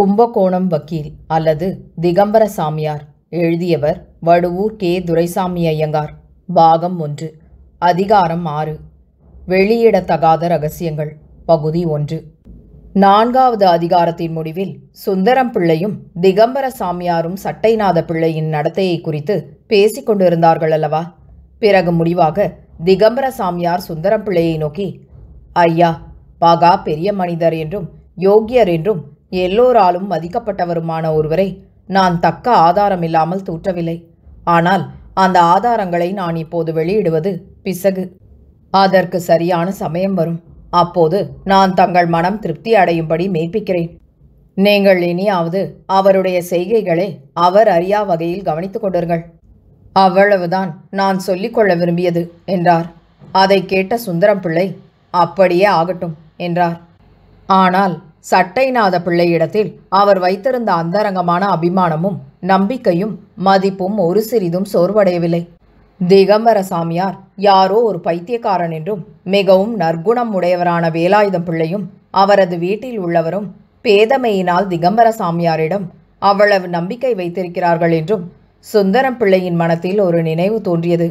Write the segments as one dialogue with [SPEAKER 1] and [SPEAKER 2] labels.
[SPEAKER 1] கும்பகோணம் வக்கீல் அல்லது திகம்பர சாமியார் எழுதியவர் வடுவூர் கே துரைசாமி ஐயங்கார் பாகம் ஒன்று அதிகாரம் ஆறு வெளியிடத்தகாத ரகசியங்கள் பகுதி ஒன்று நான்காவது அதிகாரத்தின் முடிவில் சுந்தரம் பிள்ளையும் திகம்பர சாமியாரும் சட்டைநாத பிள்ளையின் நடத்தையை குறித்து பேசிக் கொண்டிருந்தார்கள் அல்லவா பிறகு முடிவாக திகம்பர சாமியார் சுந்தரம் பிள்ளையை நோக்கி ஐயா பாகா பெரிய மனிதர் என்றும் யோகியர் என்றும் எல்லோராலும் மதிக்கப்பட்டவருமான ஒருவரை நான் தக்க ஆதாரம் இல்லாமல் தூற்றவில்லை ஆனால் அந்த ஆதாரங்களை நான் இப்போது வெளியிடுவது பிசகு அதற்கு சரியான சமயம் வரும் அப்போது நான் தங்கள் மனம் திருப்தி அடையும்படி மெய்ப்பிக்கிறேன் நீங்கள் இனியாவது அவருடைய செய்கைகளை அவர் அறியா வகையில் கவனித்துக் கொண்டிருங்கள் அவ்வளவுதான் நான் சொல்லிக்கொள்ள விரும்பியது என்றார் அதை கேட்ட சுந்தரம் பிள்ளை அப்படியே ஆகட்டும் என்றார் ஆனால் சட்டைநாத பிள்ளையிடத்தில் அவர் வைத்திருந்த அந்தரங்கமான அபிமானமும் நம்பிக்கையும் மதிப்பும் ஒரு சிறிதும் சோர்வடையவில்லை திகம்பர சாமியார் யாரோ ஒரு பைத்தியக்காரன் என்றும் மிகவும் நற்குணம் உடையவரான வேலாயுதம் பிள்ளையும் அவரது வீட்டில் உள்ளவரும் பேதமையினால் திகம்பர சாமியாரிடம் அவ்வளவு நம்பிக்கை வைத்திருக்கிறார்கள் என்றும் சுந்தரம் பிள்ளையின் மனத்தில் ஒரு நினைவு தோன்றியது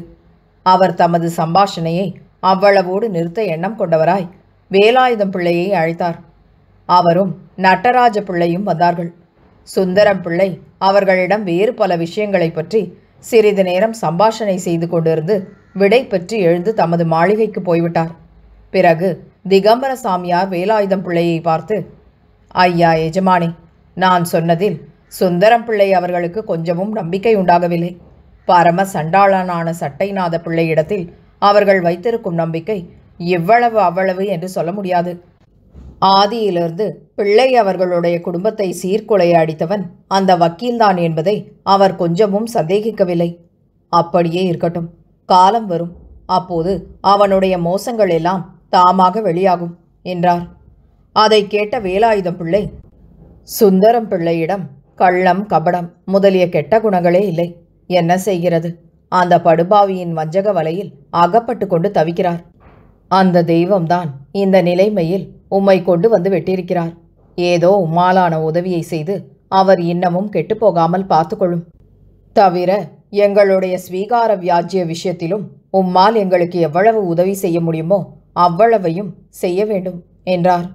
[SPEAKER 1] அவர் தமது சம்பாஷணையை அவ்வளவோடு நிறுத்த எண்ணம் கொண்டவராய் வேலாயுதம் பிள்ளையை அழைத்தார் அவரும் நட்டராஜ பிள்ளையும் வந்தார்கள் சுந்தரம் பிள்ளை அவர்களிடம் வேறு பல விஷயங்களை பற்றி சிறிது நேரம் சம்பாஷணை செய்து கொண்டிருந்து விடை பெற்று எழுந்து தமது மாளிகைக்கு போய்விட்டார் பிறகு திகம்பர சாமியார் வேலாயுதம் பிள்ளையை பார்த்து ஐயா எஜமானி நான் சொன்னதில் சுந்தரம் பிள்ளை அவர்களுக்கு கொஞ்சமும் நம்பிக்கை உண்டாகவில்லை பரம சண்டாளனான சட்டைநாத பிள்ளையிடத்தில் அவர்கள் வைத்திருக்கும் நம்பிக்கை இவ்வளவு அவ்வளவு என்று சொல்ல முடியாது ஆதியிலிருந்து பிள்ளை அவர்களுடைய குடும்பத்தை சீர்குலையாடித்தவன் அந்த வக்கீல்தான் என்பதை அவர் கொஞ்சமும் சந்தேகிக்கவில்லை அப்படியே இருக்கட்டும் காலம் வரும் அப்போது அவனுடைய மோசங்கள் எல்லாம் தாமாக வெளியாகும் என்றார் அதை கேட்ட வேலாயுதம் பிள்ளை சுந்தரம் பிள்ளையிடம் கள்ளம் கபடம் முதலிய கெட்ட குணங்களே இல்லை என்ன செய்கிறது அந்த படுபாவியின் வஞ்சக வலையில் அகப்பட்டு கொண்டு தவிக்கிறார் அந்த தெய்வம்தான் இந்த நிலைமையில் உம்மை கொண்டு வந்து வெட்டியிருக்கிறார் ஏதோ உம்மாலான உதவியை செய்து அவர் இன்னமும் கெட்டுப்போகாமல் பார்த்துக்கொள்ளும் தவிர எங்களுடைய ஸ்வீகார வியாஜ்ய விஷயத்திலும் உம்மால் எங்களுக்கு எவ்வளவு உதவி செய்ய முடியுமோ அவ்வளவையும் செய்ய வேண்டும் என்றார்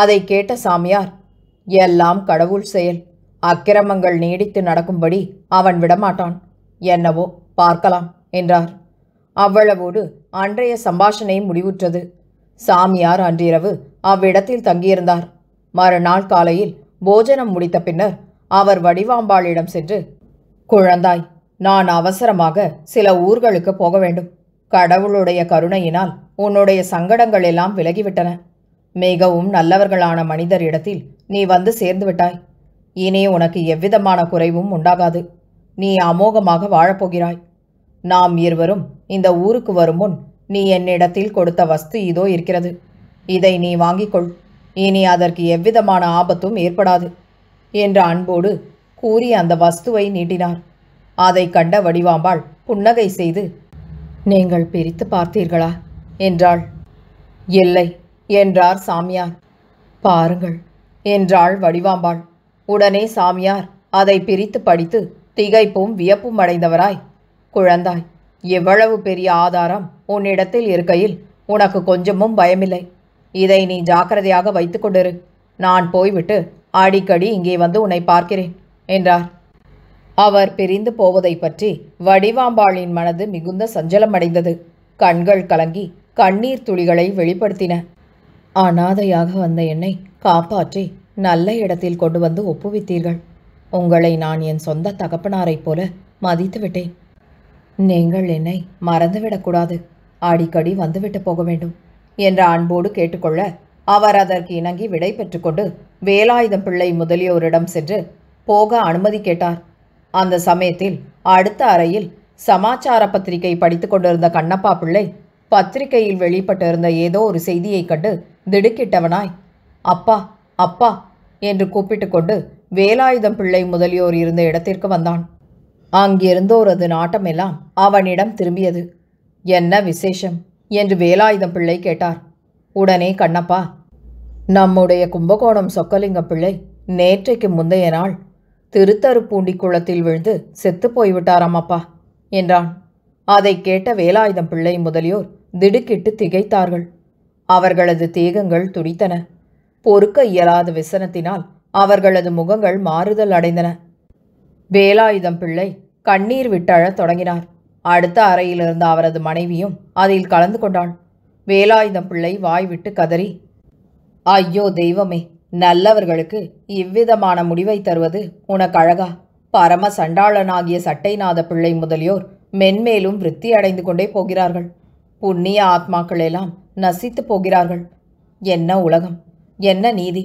[SPEAKER 1] அதை கேட்ட சாமியார் எல்லாம் கடவுள் செயல் அக்கிரமங்கள் நீடித்து நடக்கும்படி அவன் விடமாட்டான் என்னவோ பார்க்கலாம் என்றார் அவ்வளவோடு அன்றைய சம்பாஷணை முடிவுற்றது சாமியார் அன்றிரவு அவ்விடத்தில் தங்கியிருந்தார் மறுநாள் காலையில் போஜனம் முடித்த பின்னர் அவர் வடிவாம்பாளிடம் சென்று குழந்தாய் நான் அவசரமாக சில ஊர்களுக்கு போக வேண்டும் கடவுளுடைய கருணையினால் உன்னுடைய சங்கடங்கள் எல்லாம் விலகிவிட்டன மிகவும் நல்லவர்களான மனிதரிடத்தில் நீ வந்து சேர்ந்து விட்டாய் இனி உனக்கு எவ்விதமான குறைவும் உண்டாகாது நீ அமோகமாக வாழப்போகிறாய் நாம் இருவரும் இந்த ஊருக்கு வருமுன் நீ என்னிடத்தில் கொடுத்த வஸ்து இதோ இருக்கிறது இதை நீ வாங்கிக் கொள் இனி அதற்கு எவ்விதமான ஆபத்தும் ஏற்படாது என்ற அன்போடு கூறி அந்த வஸ்துவை நீட்டினார் அதை கண்ட வடிவாம்பாள் புன்னகை செய்து நீங்கள் பிரித்து பார்த்தீர்களா என்றாள் இல்லை என்றார் சாமியார் பாருங்கள் என்றாள் வடிவாம்பாள் உடனே சாமியார் அதை பிரித்து படித்து திகைப்பும் வியப்பும் அடைந்தவராய் குழந்தாய் எவ்வளவு பெரிய ஆதாரம் உன்னிடத்தில் இருக்கையில் உனக்கு கொஞ்சமும் பயமில்லை இதை நீ ஜாக்கிரதையாக கொண்டிரு நான் போய்விட்டு அடிக்கடி இங்கே வந்து உன்னை பார்க்கிறேன் என்றார் அவர் பிரிந்து போவதை பற்றி வடிவாம்பாளின் மனது மிகுந்த சஞ்சலமடைந்தது கண்கள் கலங்கி கண்ணீர் துளிகளை வெளிப்படுத்தின அனாதையாக வந்த என்னை காப்பாற்றி நல்ல இடத்தில் கொண்டு வந்து ஒப்புவித்தீர்கள் உங்களை நான் என் சொந்த தகப்பனாரைப் போல மதித்துவிட்டேன் நீங்கள் என்னை மறந்துவிடக்கூடாது அடிக்கடி வந்துவிட்டு போக வேண்டும் என்ற அன்போடு கேட்டுக்கொள்ள அவர் அதற்கு இணங்கி விடை பெற்றுக்கொண்டு வேலாயுதம் பிள்ளை முதலியோரிடம் சென்று போக அனுமதி கேட்டார் அந்த சமயத்தில் அடுத்த அறையில் சமாச்சார பத்திரிகை படித்து கொண்டிருந்த கண்ணப்பா பிள்ளை பத்திரிகையில் வெளிப்பட்டிருந்த ஏதோ ஒரு செய்தியை கண்டு திடுக்கிட்டவனாய் அப்பா அப்பா என்று கூப்பிட்டு கொண்டு வேலாயுதம் பிள்ளை முதலியோர் இருந்த இடத்திற்கு வந்தான் அங்கிருந்தோரது நாட்டமெல்லாம் அவனிடம் திரும்பியது என்ன விசேஷம் என்று வேலாயுதம் பிள்ளை கேட்டார் உடனே கண்ணப்பா நம்முடைய கும்பகோணம் சொக்கலிங்க பிள்ளை நேற்றைக்கு முந்தைய நாள் திருத்தருப்பூண்டி குளத்தில் விழுந்து செத்து அப்பா என்றான் அதை கேட்ட வேலாயுதம் பிள்ளை முதலியோர் திடுக்கிட்டு திகைத்தார்கள் அவர்களது தேகங்கள் துடித்தன பொறுக்க இயலாத விசனத்தினால் அவர்களது முகங்கள் மாறுதல் அடைந்தன வேலாயுதம் பிள்ளை கண்ணீர் விட்டழத் தொடங்கினார் அடுத்த அறையில் இருந்த அவரது மனைவியும் அதில் கலந்து கொண்டாள் வேலாயுத பிள்ளை வாய் கதறி ஐயோ தெய்வமே நல்லவர்களுக்கு இவ்விதமான முடிவை தருவது உனக்கழகா பரம சண்டாளனாகிய சட்டைநாத பிள்ளை முதலியோர் மென்மேலும் விருத்தி அடைந்து கொண்டே போகிறார்கள் புண்ணிய ஆத்மாக்கள் எல்லாம் நசித்து போகிறார்கள் என்ன உலகம் என்ன நீதி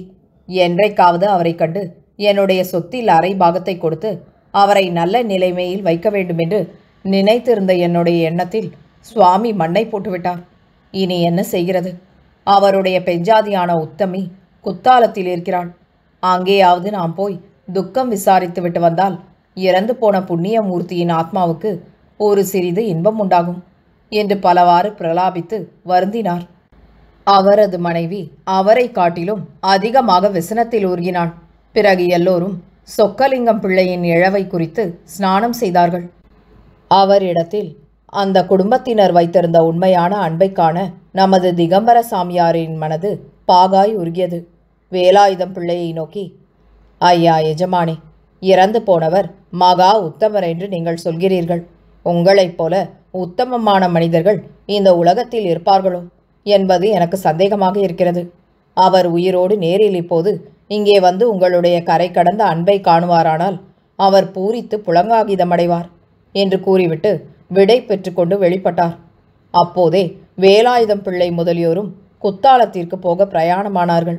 [SPEAKER 1] என்றைக்காவது அவரை கண்டு என்னுடைய சொத்தில் அரை பாகத்தை கொடுத்து அவரை நல்ல நிலைமையில் வைக்க வேண்டும் என்று நினைத்திருந்த என்னுடைய எண்ணத்தில் சுவாமி மண்ணை போட்டுவிட்டார் இனி என்ன செய்கிறது அவருடைய பெஞ்சாதியான உத்தமி குத்தாலத்தில் இருக்கிறாள் அங்கேயாவது நாம் போய் துக்கம் விசாரித்து விட்டு வந்தால் இறந்து போன புண்ணியமூர்த்தியின் ஆத்மாவுக்கு ஒரு சிறிது இன்பம் உண்டாகும் என்று பலவாறு பிரலாபித்து வருந்தினார் அவரது மனைவி அவரை காட்டிலும் அதிகமாக விசனத்தில் ஊர்கினாள் பிறகு எல்லோரும் சொக்கலிங்கம் பிள்ளையின் இழவை குறித்து ஸ்நானம் செய்தார்கள் அவரிடத்தில் அந்த குடும்பத்தினர் வைத்திருந்த உண்மையான அன்பை காண நமது திகம்பர சாமியாரின் மனது பாகாய் உருகியது வேலாயுதம் பிள்ளையை நோக்கி ஐயா எஜமானி இறந்து போனவர் மகா உத்தமர் என்று நீங்கள் சொல்கிறீர்கள் உங்களைப் போல உத்தமமான மனிதர்கள் இந்த உலகத்தில் இருப்பார்களோ என்பது எனக்கு சந்தேகமாக இருக்கிறது அவர் உயிரோடு நேரில் இப்போது இங்கே வந்து உங்களுடைய கரை கடந்த அன்பை காணுவாரானால் அவர் பூரித்து புலங்காகிதமடைவார் என்று கூறிவிட்டு விடை பெற்றுக்கொண்டு வெளிப்பட்டார் அப்போதே வேலாயுதம் பிள்ளை முதலியோரும் குத்தாலத்திற்கு போக பிரயாணமானார்கள்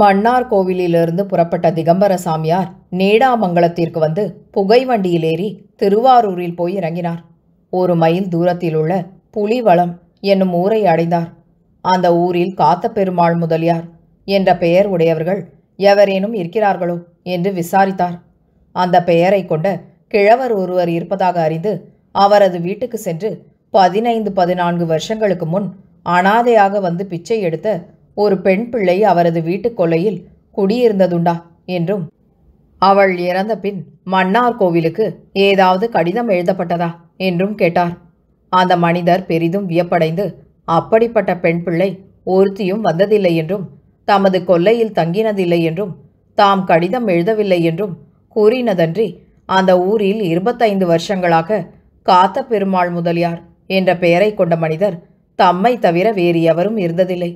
[SPEAKER 1] மன்னார் கோவிலிலிருந்து புறப்பட்ட திகம்பர சாமியார் நீடாமங்கலத்திற்கு வந்து புகை வண்டியில் ஏறி திருவாரூரில் போய் இறங்கினார் ஒரு மைல் தூரத்தில் உள்ள புலிவளம் என்னும் ஊரை அடைந்தார் அந்த ஊரில் காத்த பெருமாள் முதலியார் என்ற பெயர் உடையவர்கள் எவரேனும் இருக்கிறார்களோ என்று விசாரித்தார் அந்த பெயரை கொண்ட கிழவர் ஒருவர் இருப்பதாக அறிந்து அவரது வீட்டுக்கு சென்று பதினைந்து பதினான்கு வருஷங்களுக்கு முன் அனாதையாக வந்து பிச்சை எடுத்த ஒரு பெண் பிள்ளை அவரது வீட்டுக் கொலையில் குடியிருந்ததுண்டா என்றும் அவள் இறந்த பின் மன்னார் கோவிலுக்கு ஏதாவது கடிதம் எழுதப்பட்டதா என்றும் கேட்டார் அந்த மனிதர் பெரிதும் வியப்படைந்து அப்படிப்பட்ட பெண் பிள்ளை ஒருத்தியும் வந்ததில்லை என்றும் தமது கொல்லையில் தங்கினதில்லை என்றும் தாம் கடிதம் எழுதவில்லை என்றும் கூறினதன்றி அந்த ஊரில் இருபத்தைந்து வருஷங்களாக காத்த பெருமாள் முதலியார் என்ற பெயரை கொண்ட மனிதர் தம்மை தவிர வேறு எவரும் இருந்ததில்லை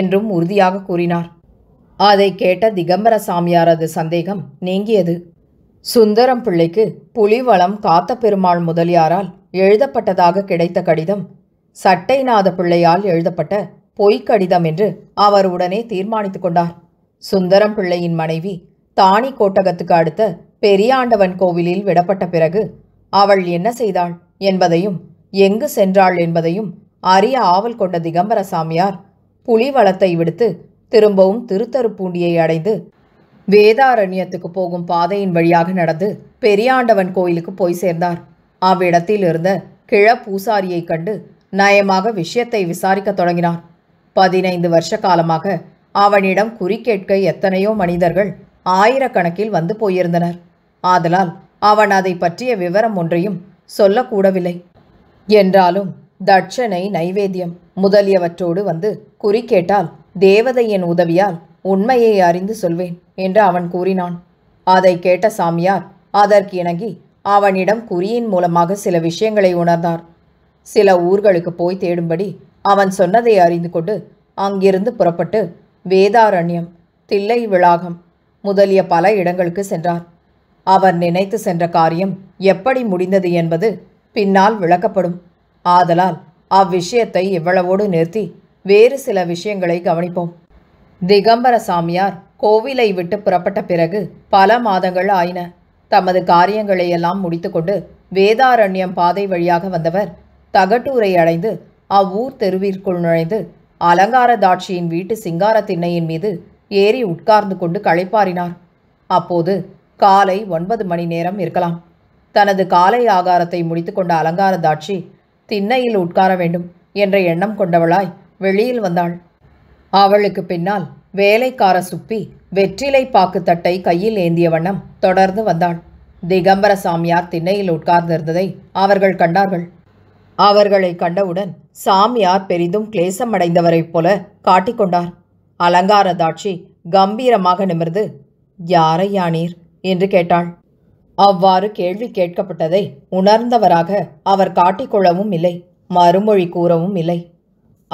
[SPEAKER 1] என்றும் உறுதியாக கூறினார் அதை கேட்ட திகம்பர சாமியாரது சந்தேகம் நீங்கியது சுந்தரம் பிள்ளைக்கு புலிவளம் காத்த பெருமாள் முதலியாரால் எழுதப்பட்டதாக கிடைத்த கடிதம் சட்டைநாத பிள்ளையால் எழுதப்பட்ட பொய்க்கடிதம் என்று அவர் உடனே தீர்மானித்து கொண்டார் சுந்தரம் பிள்ளையின் மனைவி தானி கோட்டகத்துக்கு அடுத்த பெரியாண்டவன் கோவிலில் விடப்பட்ட பிறகு அவள் என்ன செய்தாள் என்பதையும் எங்கு சென்றாள் என்பதையும் அரிய ஆவல் கொண்ட திகம்பரசாமியார் புலிவளத்தை விடுத்து திரும்பவும் திருத்தருப்பூண்டியை அடைந்து வேதாரண்யத்துக்கு போகும் பாதையின் வழியாக நடந்து பெரியாண்டவன் கோயிலுக்கு போய் சேர்ந்தார் அவ்விடத்தில் இருந்த கிழ பூசாரியைக் கண்டு நயமாக விஷயத்தை விசாரிக்கத் தொடங்கினார் பதினைந்து வருஷ காலமாக அவனிடம் குறி கேட்க எத்தனையோ மனிதர்கள் ஆயிரக்கணக்கில் வந்து போயிருந்தனர் ஆதலால் அவன் அதை பற்றிய விவரம் ஒன்றையும் சொல்லக்கூடவில்லை என்றாலும் தட்சனை நைவேத்தியம் முதலியவற்றோடு வந்து குறி கேட்டால் தேவதையின் உதவியால் உண்மையை அறிந்து சொல்வேன் என்று அவன் கூறினான் அதை கேட்ட சாமியார் அதற்கு இணங்கி அவனிடம் குறியின் மூலமாக சில விஷயங்களை உணர்ந்தார் சில ஊர்களுக்கு போய் தேடும்படி அவன் சொன்னதை அறிந்து கொண்டு அங்கிருந்து புறப்பட்டு வேதாரண்யம் தில்லை விளாகம் முதலிய பல இடங்களுக்கு சென்றார் அவர் நினைத்து சென்ற காரியம் எப்படி முடிந்தது என்பது பின்னால் விளக்கப்படும் ஆதலால் அவ்விஷயத்தை இவ்வளவோடு நிறுத்தி வேறு சில விஷயங்களை கவனிப்போம் திகம்பர சாமியார் கோவிலை விட்டு புறப்பட்ட பிறகு பல மாதங்கள் ஆயின தமது காரியங்களையெல்லாம் முடித்துக்கொண்டு வேதாரண்யம் பாதை வழியாக வந்தவர் தகட்டூரை அடைந்து அவ்வூர் தெருவிற்குள் நுழைந்து அலங்கார தாட்சியின் வீட்டு சிங்கார திண்ணையின் மீது ஏறி உட்கார்ந்து கொண்டு களைப்பாரினார் அப்போது காலை ஒன்பது மணி நேரம் இருக்கலாம் தனது காலை ஆகாரத்தை முடித்து கொண்ட அலங்கார தாட்சி திண்ணையில் உட்கார வேண்டும் என்ற எண்ணம் கொண்டவளாய் வெளியில் வந்தாள் அவளுக்கு பின்னால் வேலைக்கார சுப்பி வெற்றிலை பாக்கு தட்டை கையில் ஏந்திய வண்ணம் தொடர்ந்து வந்தாள் திகம்பர சாமியார் திண்ணையில் உட்கார்ந்திருந்ததை அவர்கள் கண்டார்கள் அவர்களை கண்டவுடன் சாமியார் பெரிதும் கிளேசமடைந்தவரைப் போல காட்டிக்கொண்டார் அலங்காரதாட்சி கம்பீரமாக நிமிர்ந்து யாரை யானீர் என்று கேட்டாள் அவ்வாறு கேள்வி கேட்கப்பட்டதை உணர்ந்தவராக அவர் காட்டிக்கொள்ளவும் இல்லை மறுமொழி கூறவும் இல்லை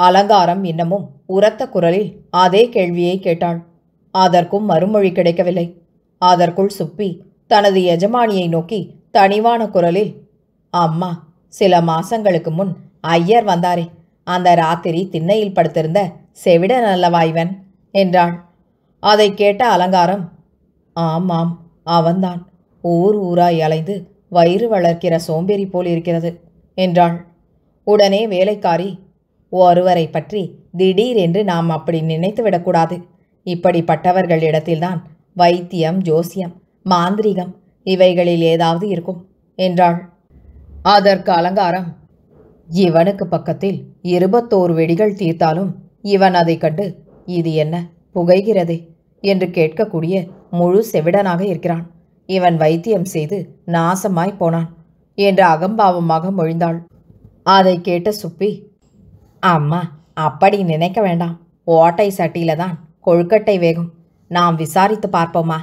[SPEAKER 1] அலங்காரம் இன்னமும் உரத்த குரலில் அதே கேள்வியை கேட்டாள் அதற்கும் மறுமொழி கிடைக்கவில்லை அதற்குள் சுப்பி தனது எஜமானியை நோக்கி தனிவான குரலில் அம்மா சில மாசங்களுக்கு முன் ஐயர் வந்தாரே அந்த ராத்திரி திண்ணையில் படுத்திருந்த செவிட நல்லவாய்வன் என்றாள் அதை கேட்ட அலங்காரம் ஆமாம் அவன்தான் ஊர் ஊராய் அலைந்து வயிறு வளர்க்கிற சோம்பேறி போல் இருக்கிறது என்றாள் உடனே வேலைக்காரி ஒருவரை பற்றி திடீரென்று நாம் அப்படி நினைத்து விடக்கூடாது இப்படிப்பட்டவர்கள் இடத்தில்தான் வைத்தியம் ஜோசியம் மாந்திரிகம் இவைகளில் ஏதாவது இருக்கும் என்றாள் அதற்கு அலங்காரம் இவனுக்கு பக்கத்தில் இருபத்தோரு வெடிகள் தீர்த்தாலும் இவன் அதை கண்டு இது என்ன புகைகிறதே என்று கேட்கக்கூடிய முழு செவிடனாக இருக்கிறான் இவன் வைத்தியம் செய்து நாசமாய் போனான் என்று அகம்பாவமாக மொழிந்தாள் அதை கேட்ட சுப்பி அம்மா அப்படி நினைக்க வேண்டாம் ஓட்டை சட்டியில தான் கொழுக்கட்டை வேகும் நாம் விசாரித்து பார்ப்போமா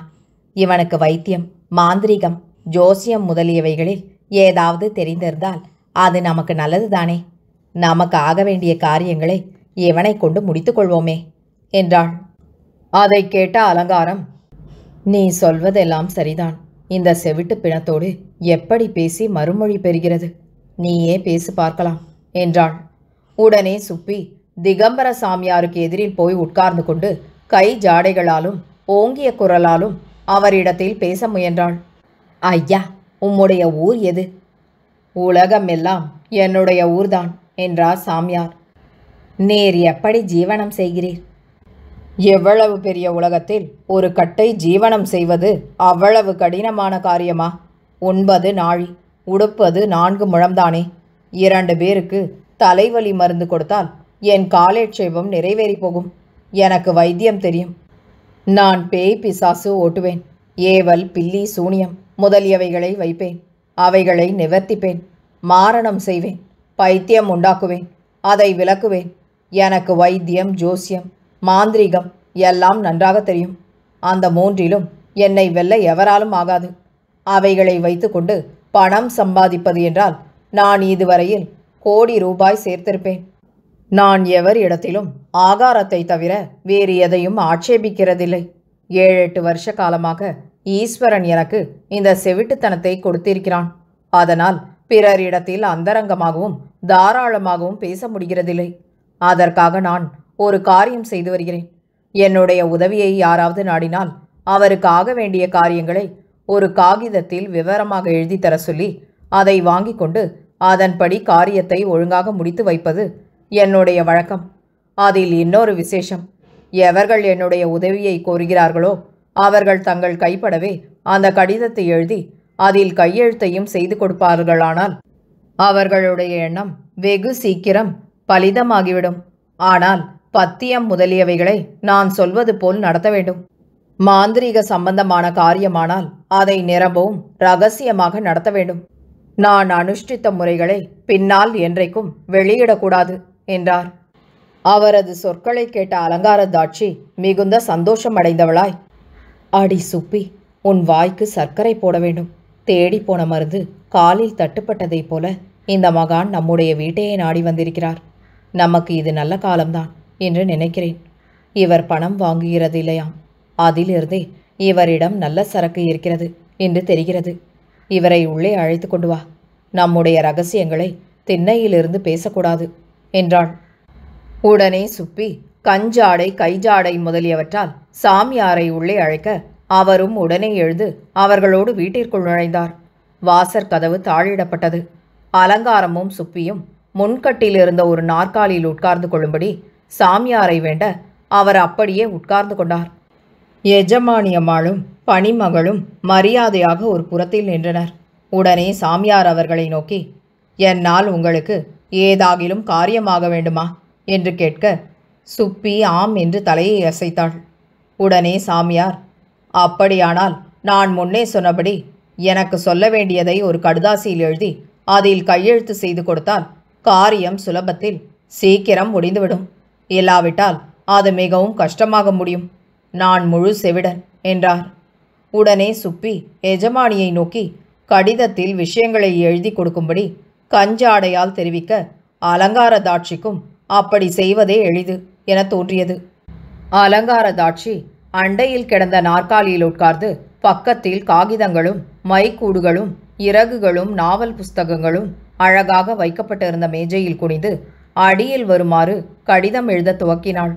[SPEAKER 1] இவனுக்கு வைத்தியம் மாந்திரிகம் ஜோசியம் முதலியவைகளில் ஏதாவது தெரிந்திருந்தால் அது நமக்கு நல்லது தானே நமக்கு ஆக வேண்டிய காரியங்களை இவனை கொண்டு முடித்துக்கொள்வோமே என்றாள் அதை கேட்ட அலங்காரம் நீ சொல்வதெல்லாம் சரிதான் இந்த செவிட்டு பிணத்தோடு எப்படி பேசி மறுமொழி பெறுகிறது நீயே பேசி பார்க்கலாம் என்றாள் உடனே சுப்பி திகம்பர சாமியாருக்கு எதிரில் போய் உட்கார்ந்து கொண்டு கை ஜாடைகளாலும் ஓங்கிய குரலாலும் அவரிடத்தில் பேச முயன்றாள் ஐயா உம்முடைய ஊர் எது உலகமெல்லாம் என்னுடைய ஊர்தான் என்றார் சாமியார் நேர் எப்படி ஜீவனம் செய்கிறீர் எவ்வளவு பெரிய உலகத்தில் ஒரு கட்டை ஜீவனம் செய்வது அவ்வளவு கடினமான காரியமா ஒன்பது நாழி உடுப்பது நான்கு முழம்தானே இரண்டு பேருக்கு தலைவலி மருந்து கொடுத்தால் என் காலேட்சேபம் நிறைவேறி போகும் எனக்கு வைத்தியம் தெரியும் நான் பேய் பிசாசு ஓட்டுவேன் ஏவல் பில்லி சூனியம் முதலியவைகளை வைப்பேன் அவைகளை நிவர்த்திப்பேன் மாரணம் செய்வேன் பைத்தியம் உண்டாக்குவேன் அதை விளக்குவேன் எனக்கு வைத்தியம் ஜோசியம் மாந்திரிகம் எல்லாம் நன்றாக தெரியும் அந்த மூன்றிலும் என்னை வெல்ல எவராலும் ஆகாது அவைகளை வைத்துக்கொண்டு பணம் சம்பாதிப்பது என்றால் நான் இதுவரையில் கோடி ரூபாய் சேர்த்திருப்பேன் நான் எவர் இடத்திலும் ஆகாரத்தை தவிர வேறு எதையும் ஆட்சேபிக்கிறதில்லை ஏழெட்டு வருஷ காலமாக ஈஸ்வரன் எனக்கு இந்த செவிட்டுத்தனத்தை கொடுத்திருக்கிறான் அதனால் பிறர் இடத்தில் அந்தரங்கமாகவும் தாராளமாகவும் பேச முடிகிறதில்லை அதற்காக நான் ஒரு காரியம் செய்து வருகிறேன் என்னுடைய உதவியை யாராவது நாடினால் அவருக்கு ஆக வேண்டிய காரியங்களை ஒரு காகிதத்தில் விவரமாக எழுதி தர சொல்லி அதை வாங்கி கொண்டு அதன்படி காரியத்தை ஒழுங்காக முடித்து வைப்பது என்னுடைய வழக்கம் அதில் இன்னொரு விசேஷம் எவர்கள் என்னுடைய உதவியை கோருகிறார்களோ அவர்கள் தங்கள் கைப்படவே அந்த கடிதத்தை எழுதி அதில் கையெழுத்தையும் செய்து கொடுப்பார்களானால் அவர்களுடைய எண்ணம் வெகு சீக்கிரம் பலிதமாகிவிடும் ஆனால் பத்தியம் முதலியவைகளை நான் சொல்வது போல் நடத்த வேண்டும் மாந்திரீக சம்பந்தமான காரியமானால் அதை நிரம்பவும் ரகசியமாக நடத்த வேண்டும் நான் அனுஷ்டித்த முறைகளை பின்னால் என்றைக்கும் வெளியிடக்கூடாது என்றார் அவரது சொற்களை கேட்ட அலங்காரதாட்சி மிகுந்த சந்தோஷமடைந்தவளாய் அடி சுப்பி உன் வாய்க்கு சர்க்கரை போட வேண்டும் தேடி போன மருந்து காலில் தட்டுப்பட்டதைப் போல இந்த மகான் நம்முடைய வீட்டையே நாடி வந்திருக்கிறார் நமக்கு இது நல்ல காலம்தான் என்று நினைக்கிறேன் இவர் பணம் வாங்குகிறது இல்லையாம் அதிலிருந்தே இவரிடம் நல்ல சரக்கு இருக்கிறது என்று தெரிகிறது இவரை உள்ளே அழைத்து கொண்டு வா நம்முடைய ரகசியங்களை திண்ணையிலிருந்து பேசக்கூடாது என்றாள் உடனே சுப்பி கஞ்சாடை கைஜாடை முதலியவற்றால் சாமியாரை உள்ளே அழைக்க அவரும் உடனே எழுந்து அவர்களோடு வீட்டிற்குள் நுழைந்தார் வாசற் கதவு தாழிடப்பட்டது அலங்காரமும் சுப்பியும் முன்கட்டில் இருந்த ஒரு நாற்காலியில் உட்கார்ந்து கொள்ளும்படி சாமியாரை வேண்ட அவர் அப்படியே உட்கார்ந்து கொண்டார் எஜமானியம்மாளும் பணிமகளும் மரியாதையாக ஒரு புறத்தில் நின்றனர் உடனே சாமியார் அவர்களை நோக்கி என்னால் உங்களுக்கு ஏதாகிலும் காரியமாக வேண்டுமா என்று கேட்க சுப்பி ஆம் என்று தலையை அசைத்தாள் உடனே சாமியார் அப்படியானால் நான் முன்னே சொன்னபடி எனக்கு சொல்ல வேண்டியதை ஒரு கடுதாசியில் எழுதி அதில் கையெழுத்து செய்து கொடுத்தால் காரியம் சுலபத்தில் சீக்கிரம் முடிந்துவிடும் இல்லாவிட்டால் அது மிகவும் கஷ்டமாக முடியும் நான் முழு செவிடன் என்றார் உடனே சுப்பி எஜமானியை நோக்கி கடிதத்தில் விஷயங்களை எழுதி கொடுக்கும்படி கஞ்சாடையால் தெரிவிக்க அலங்கார தாட்சிக்கும் அப்படி செய்வதே எளிது என தோன்றியது அலங்காரதாட்சி அண்டையில் கிடந்த நாற்காலியில் உட்கார்ந்து பக்கத்தில் காகிதங்களும் மைக்கூடுகளும் இறகுகளும் நாவல் புஸ்தகங்களும் அழகாக வைக்கப்பட்டிருந்த மேஜையில் குனிந்து அடியில் வருமாறு கடிதம் எழுத துவக்கினாள்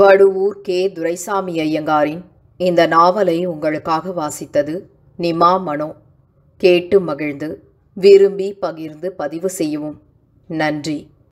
[SPEAKER 1] வடுவூர் கே துரைசாமி ஐயங்காரின் இந்த நாவலை உங்களுக்காக வாசித்தது நிமா மனோ கேட்டு மகிழ்ந்து விரும்பி பகிர்ந்து பதிவு செய்யவும் நன்றி